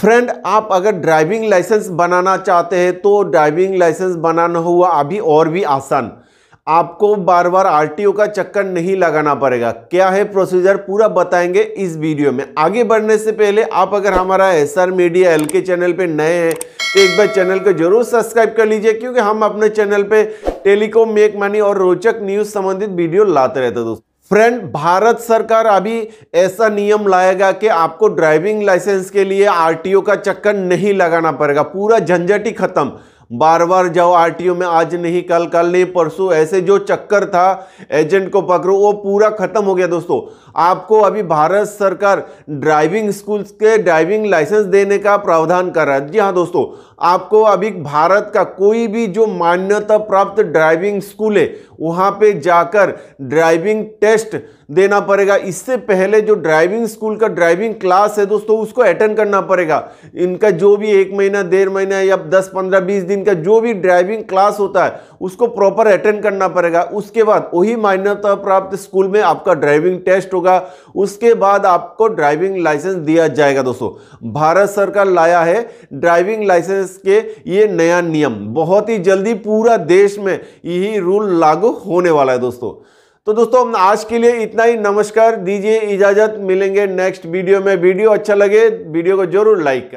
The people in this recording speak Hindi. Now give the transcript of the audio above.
फ्रेंड आप अगर ड्राइविंग लाइसेंस बनाना चाहते हैं तो ड्राइविंग लाइसेंस बनाना हुआ अभी और भी आसान आपको बार बार आरटीओ का चक्कर नहीं लगाना पड़ेगा क्या है प्रोसीजर पूरा बताएंगे इस वीडियो में आगे बढ़ने से पहले आप अगर हमारा एस आर मीडिया एल के चैनल पे नए हैं तो एक बार चैनल को जरूर सब्सक्राइब कर लीजिए क्योंकि हम अपने चैनल पे टेलीकॉम मेक मनी और रोचक न्यूज़ संबंधित वीडियो लाते रहते दोस्तों फ्रेंड भारत सरकार अभी ऐसा नियम लाएगा कि आपको ड्राइविंग लाइसेंस के लिए आरटीओ का चक्कर नहीं लगाना पड़ेगा पूरा झंझट ही खत्म बार बार जाओ आरटीओ में आज नहीं कल कल नहीं परसों ऐसे जो चक्कर था एजेंट को पकड़ो वो पूरा खत्म हो गया दोस्तों आपको अभी भारत सरकार ड्राइविंग स्कूल्स के ड्राइविंग लाइसेंस देने का प्रावधान कर रहा है जी हाँ दोस्तों आपको अभी भारत का कोई भी जो मान्यता प्राप्त ड्राइविंग स्कूल है वहाँ पे जाकर ड्राइविंग टेस्ट देना पड़ेगा इससे पहले जो ड्राइविंग स्कूल का ड्राइविंग क्लास है दोस्तों उसको अटेंड करना पड़ेगा इनका जो भी एक महीना डेढ़ महीना या दस पंद्रह बीस दिन दिन का जो भी ड्राइविंग क्लास होता है उसको प्रॉपर अटेंड करना पड़ेगा उसके बाद वही मान्यता प्राप्त स्कूल में आपका ड्राइविंग टेस्ट होगा उसके बाद आपको ड्राइविंग लाइसेंस दिया जाएगा दोस्तों भारत सरकार लाया है ड्राइविंग लाइसेंस के ये नया नियम बहुत ही जल्दी पूरा देश में यही रूल लागू होने वाला है दोस्तों तो दोस्तों आज के लिए इतना ही नमस्कार दीजिए इजाजत मिलेंगे नेक्स्ट वीडियो में वीडियो अच्छा लगे वीडियो को जरूर लाइक